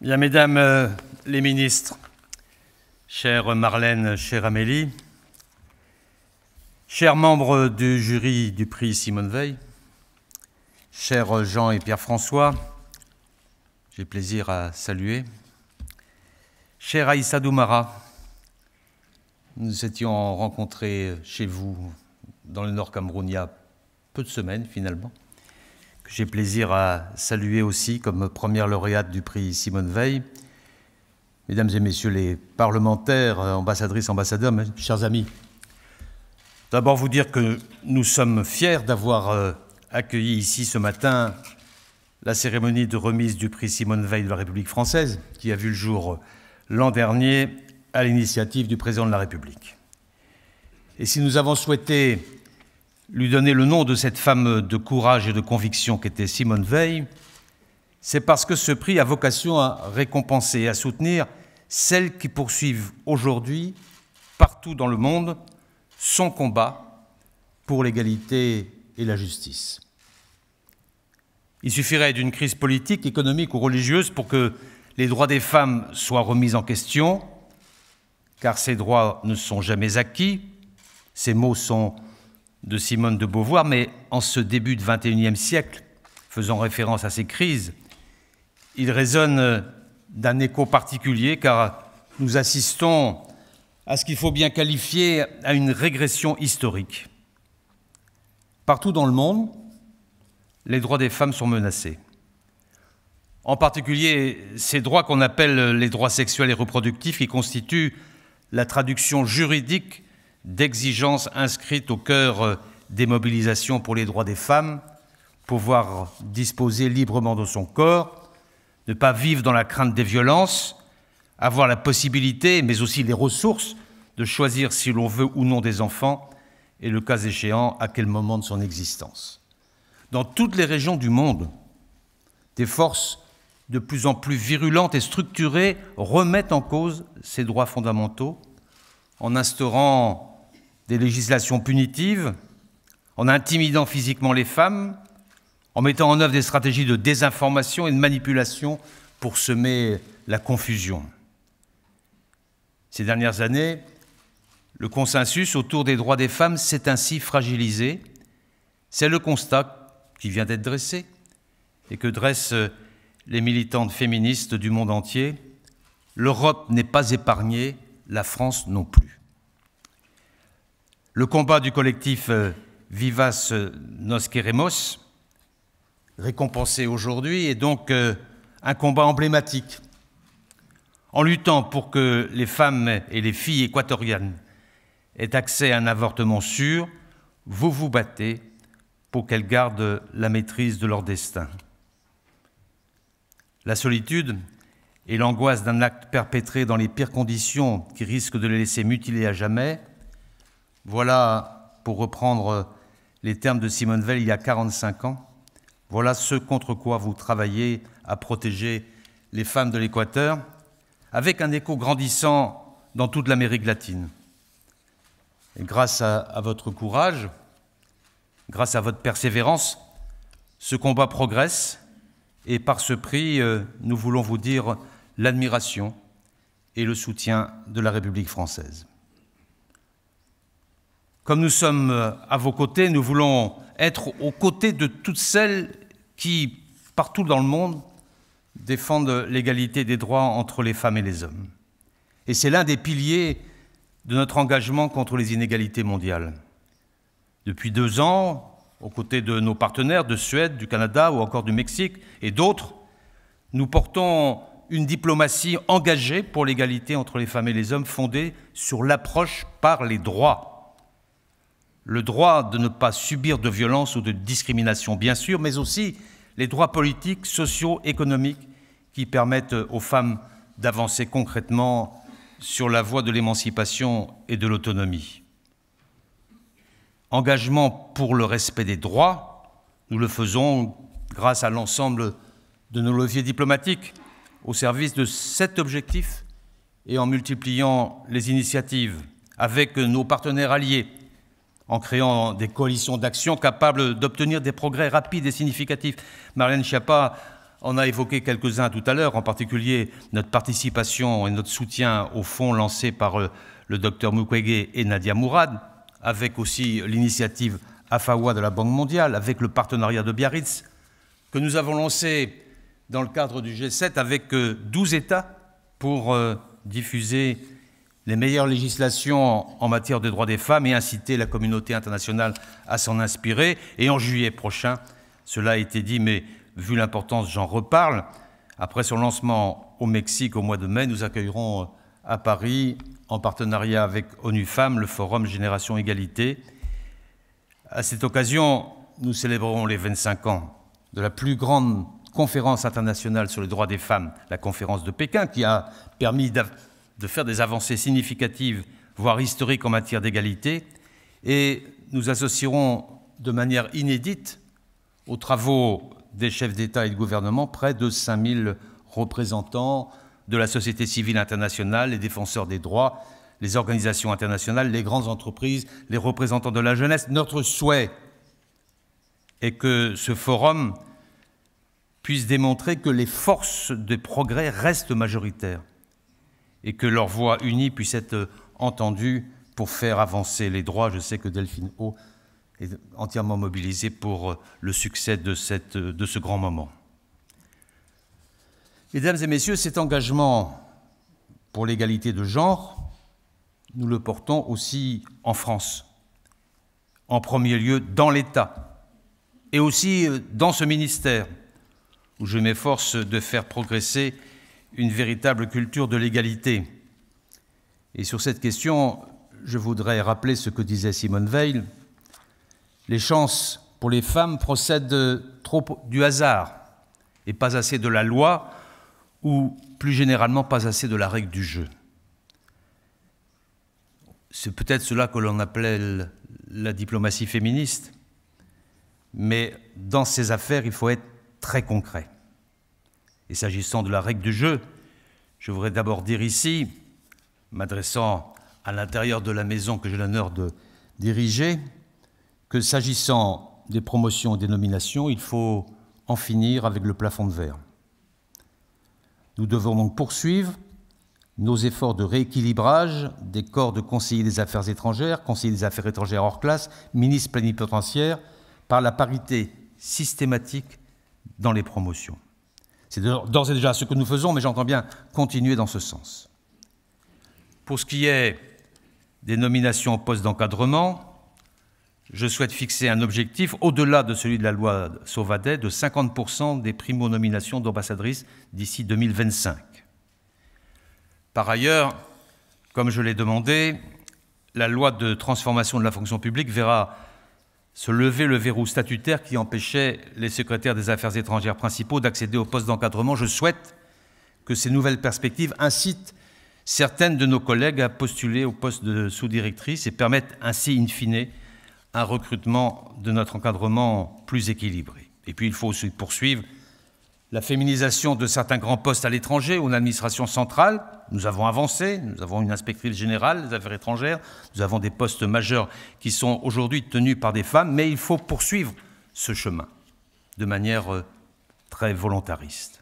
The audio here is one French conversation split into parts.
mesdames euh, les ministres, chère Marlène, chère Amélie, chers membres du jury du prix Simone Veil, chers Jean et Pierre-François, j'ai plaisir à saluer, chère Aïssa Doumara, nous étions rencontrés chez vous dans le Nord Cameroun y a peu de semaines finalement que j'ai plaisir à saluer aussi comme première lauréate du prix Simone Veil. Mesdames et messieurs les parlementaires, euh, ambassadrices, ambassadeurs, chers amis, d'abord vous dire que nous sommes fiers d'avoir euh, accueilli ici ce matin la cérémonie de remise du prix Simone Veil de la République française, qui a vu le jour euh, l'an dernier à l'initiative du président de la République. Et si nous avons souhaité lui donner le nom de cette femme de courage et de conviction qu'était Simone Veil, c'est parce que ce prix a vocation à récompenser et à soutenir celles qui poursuivent aujourd'hui, partout dans le monde, son combat pour l'égalité et la justice. Il suffirait d'une crise politique, économique ou religieuse pour que les droits des femmes soient remis en question, car ces droits ne sont jamais acquis, ces mots sont de Simone de Beauvoir, mais en ce début du XXIe siècle, faisant référence à ces crises, il résonne euh, d'un écho particulier car nous assistons à ce qu'il faut bien qualifier à une régression historique. Partout dans le monde, les droits des femmes sont menacés. En particulier, ces droits qu'on appelle les droits sexuels et reproductifs qui constituent la traduction juridique d'exigences inscrites au cœur euh, des mobilisations pour les droits des femmes, pouvoir disposer librement de son corps, ne pas vivre dans la crainte des violences, avoir la possibilité, mais aussi les ressources, de choisir si l'on veut ou non des enfants, et le cas échéant, à quel moment de son existence. Dans toutes les régions du monde, des forces de plus en plus virulentes et structurées remettent en cause ces droits fondamentaux en instaurant des législations punitives, en intimidant physiquement les femmes, en mettant en œuvre des stratégies de désinformation et de manipulation pour semer la confusion. Ces dernières années, le consensus autour des droits des femmes s'est ainsi fragilisé. C'est le constat qui vient d'être dressé et que dressent les militantes féministes du monde entier. L'Europe n'est pas épargnée, la France non plus le combat du collectif euh, Vivas euh, Nos Queremos, récompensé aujourd'hui, est donc euh, un combat emblématique. En luttant pour que les femmes et les filles équatoriennes aient accès à un avortement sûr, vous vous battez pour qu'elles gardent la maîtrise de leur destin. La solitude et l'angoisse d'un acte perpétré dans les pires conditions qui risquent de les laisser mutiler à jamais – voilà, pour reprendre euh, les termes de Simone Veil il y a 45 ans, voilà ce contre quoi vous travaillez à protéger les femmes de l'Équateur, avec un écho grandissant dans toute l'Amérique latine. grâce à votre courage, grâce à votre persévérance, ce combat progresse et par ce prix, euh, nous voulons vous dire l'admiration et le soutien de la République française. Comme nous sommes euh, à vos côtés, nous voulons être aux côtés de toutes celles qui, partout dans le monde, défendent l'égalité des droits entre les femmes et les hommes. Et c'est l'un des piliers de notre engagement contre les inégalités mondiales. Depuis deux ans, aux côtés de nos partenaires de Suède, du Canada ou encore du Mexique et d'autres, nous portons une diplomatie engagée pour l'égalité entre les femmes et les hommes fondée sur l'approche par les droits le droit de ne pas subir de violence ou de discrimination, bien sûr, mais aussi les droits politiques, sociaux, économiques qui permettent aux femmes d'avancer concrètement sur la voie de l'émancipation et de l'autonomie. Engagement pour le respect des droits, nous le faisons grâce à l'ensemble de nos leviers diplomatiques au service de cet objectif et en multipliant les initiatives avec nos partenaires alliés, en créant des coalitions d'action capables d'obtenir des progrès rapides et significatifs. Marlène Schiappa en a évoqué quelques-uns tout à l'heure, en particulier notre participation et notre soutien au fonds lancé par euh, le docteur Mukwege et Nadia Mourad, avec aussi l'initiative AFAWA de la Banque mondiale, avec le partenariat de Biarritz, que nous avons lancé dans le cadre du G7 avec 12 euh, États pour euh, diffuser les meilleures législations en matière de droits des femmes et inciter la communauté internationale à s'en inspirer. Et en juillet prochain, cela a été dit, mais vu l'importance, j'en reparle. Après son lancement au Mexique au mois de mai, nous accueillerons euh, à Paris, en partenariat avec ONU Femmes, le forum Génération Égalité. À cette occasion, nous célébrerons les 25 ans de la plus grande conférence internationale sur les droits des femmes, la conférence de Pékin, qui a permis de faire des avancées significatives, voire historiques en matière d'égalité, et nous associerons de manière inédite aux travaux des chefs d'État et de gouvernement près de 5000 représentants de la société civile internationale, les défenseurs des droits, les organisations internationales, les grandes entreprises, les représentants de la jeunesse. Notre souhait est que ce forum puisse démontrer que les forces de progrès restent majoritaires et que leur voix unie puisse être euh, entendue pour faire avancer les droits. Je sais que Delphine O est entièrement mobilisée pour euh, le succès de, cette, euh, de ce grand moment. Mesdames et messieurs, cet engagement pour l'égalité de genre, nous le portons aussi en France, en premier lieu dans l'État et aussi dans ce ministère, où je m'efforce de faire progresser une véritable culture de l'égalité. Et sur cette question, je voudrais rappeler ce que disait Simone Veil. Les chances pour les femmes procèdent trop du hasard et pas assez de la loi ou plus généralement pas assez de la règle du jeu. C'est peut-être cela que l'on appelle la diplomatie féministe, mais dans ces affaires, il faut être très concret. Et s'agissant de la règle du jeu, je voudrais d'abord dire ici, m'adressant à l'intérieur de la maison que j'ai l'honneur de diriger, que s'agissant des promotions et des nominations, il faut en finir avec le plafond de verre. Nous devons donc poursuivre nos efforts de rééquilibrage des corps de conseillers des affaires étrangères, conseillers des affaires étrangères hors classe, ministres plénipotentiaires, par la parité systématique dans les promotions. C'est d'ores et déjà ce que nous faisons, mais j'entends bien continuer dans ce sens. Pour ce qui est des nominations au poste d'encadrement, je souhaite fixer un objectif au-delà de celui de la loi Sauvadet de 50% des primo-nominations d'ambassadrices d'ici 2025. Par ailleurs, comme je l'ai demandé, la loi de transformation de la fonction publique verra se lever le verrou statutaire qui empêchait les secrétaires des affaires étrangères principaux d'accéder au poste d'encadrement. Je souhaite que ces nouvelles perspectives incitent certaines de nos collègues à postuler au poste de sous-directrice et permettent ainsi, in fine, un recrutement de notre encadrement plus équilibré. Et puis, il faut aussi poursuivre la féminisation de certains grands postes à l'étranger ou une administration centrale. Nous avons avancé, nous avons une inspectrice générale des affaires étrangères, nous avons des postes majeurs qui sont aujourd'hui tenus par des femmes, mais il faut poursuivre ce chemin de manière euh, très volontariste.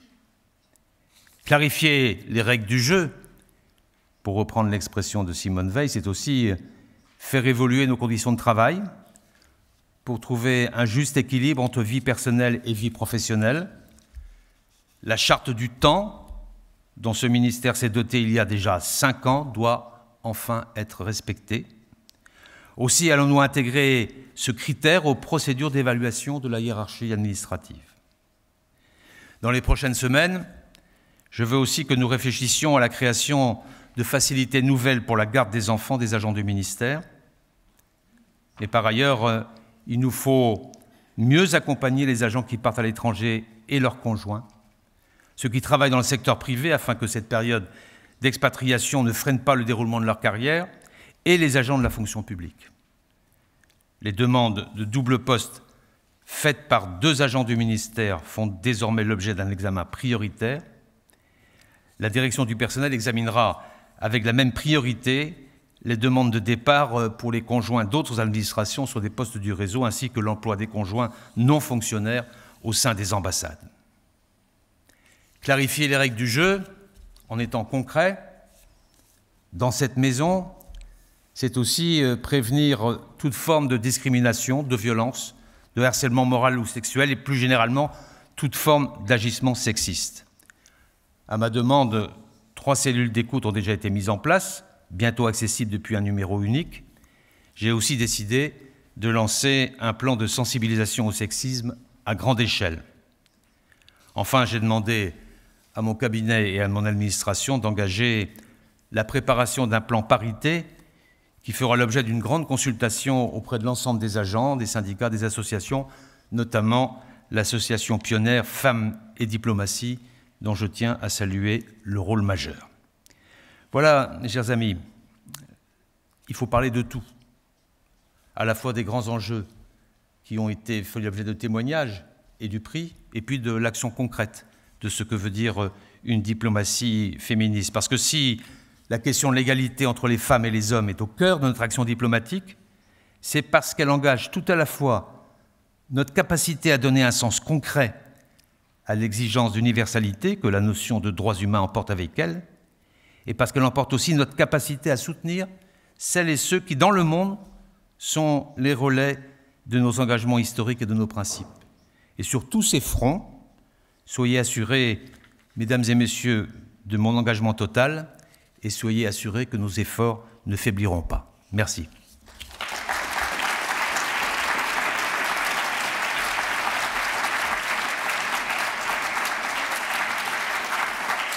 Clarifier les règles du jeu, pour reprendre l'expression de Simone Veil, c'est aussi euh, faire évoluer nos conditions de travail pour trouver un juste équilibre entre vie personnelle et vie professionnelle la charte du temps, dont ce ministère s'est doté il y a déjà cinq ans, doit enfin être respectée. Aussi allons-nous intégrer ce critère aux procédures d'évaluation de la hiérarchie administrative. Dans les prochaines semaines, je veux aussi que nous réfléchissions à la création de facilités nouvelles pour la garde des enfants des agents du ministère. Et par ailleurs, euh, il nous faut mieux accompagner les agents qui partent à l'étranger et leurs conjoints ceux qui travaillent dans le secteur privé afin que cette période d'expatriation ne freine pas le déroulement de leur carrière et les agents de la fonction publique. Les demandes de double poste faites par deux agents du ministère font désormais l'objet d'un examen prioritaire. La direction du personnel examinera avec la même priorité les demandes de départ euh, pour les conjoints d'autres administrations sur des postes du réseau ainsi que l'emploi des conjoints non fonctionnaires au sein des ambassades clarifier les règles du jeu en étant concret. Dans cette maison, c'est aussi euh, prévenir euh, toute forme de discrimination, de violence, de harcèlement moral ou sexuel et plus généralement toute forme d'agissement sexiste. À ma demande, trois cellules d'écoute ont déjà été mises en place, bientôt accessibles depuis un numéro unique. J'ai aussi décidé de lancer un plan de sensibilisation au sexisme à grande échelle. Enfin, j'ai demandé à mon cabinet et à mon administration d'engager la préparation d'un plan parité qui fera l'objet d'une grande consultation auprès de l'ensemble des agents, des syndicats, des associations, notamment l'association pionnière Femmes et Diplomatie, dont je tiens à saluer le rôle majeur. Voilà, mes chers amis, il faut parler de tout, à la fois des grands enjeux qui ont été fait l'objet de témoignages et du prix, et puis de l'action concrète de ce que veut dire euh, une diplomatie féministe. Parce que si la question de l'égalité entre les femmes et les hommes est au cœur de notre action diplomatique, c'est parce qu'elle engage tout à la fois notre capacité à donner un sens concret à l'exigence d'universalité que la notion de droits humains emporte avec elle, et parce qu'elle emporte aussi notre capacité à soutenir celles et ceux qui, dans le monde, sont les relais de nos engagements historiques et de nos principes. Et sur tous ces fronts, Soyez assurés, mesdames et messieurs, de mon engagement total et soyez assurés que nos efforts ne faibliront pas. Merci.